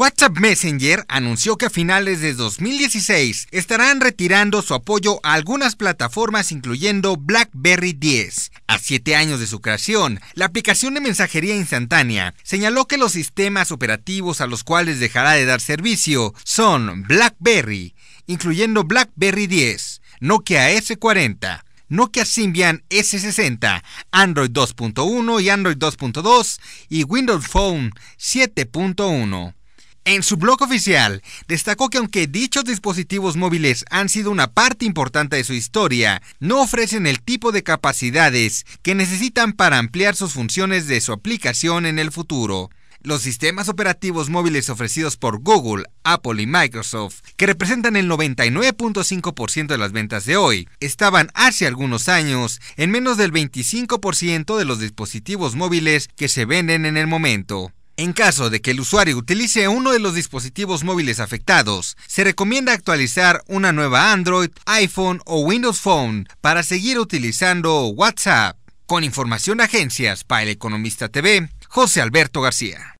WhatsApp Messenger anunció que a finales de 2016 estarán retirando su apoyo a algunas plataformas incluyendo BlackBerry 10. A siete años de su creación, la aplicación de mensajería instantánea señaló que los sistemas operativos a los cuales dejará de dar servicio son BlackBerry, incluyendo BlackBerry 10, Nokia S40, Nokia Symbian S60, Android 2.1 y Android 2.2 y Windows Phone 7.1. En su blog oficial, destacó que aunque dichos dispositivos móviles han sido una parte importante de su historia, no ofrecen el tipo de capacidades que necesitan para ampliar sus funciones de su aplicación en el futuro. Los sistemas operativos móviles ofrecidos por Google, Apple y Microsoft, que representan el 99.5% de las ventas de hoy, estaban hace algunos años en menos del 25% de los dispositivos móviles que se venden en el momento. En caso de que el usuario utilice uno de los dispositivos móviles afectados, se recomienda actualizar una nueva Android, iPhone o Windows Phone para seguir utilizando WhatsApp. Con información agencias para el Economista TV, José Alberto García.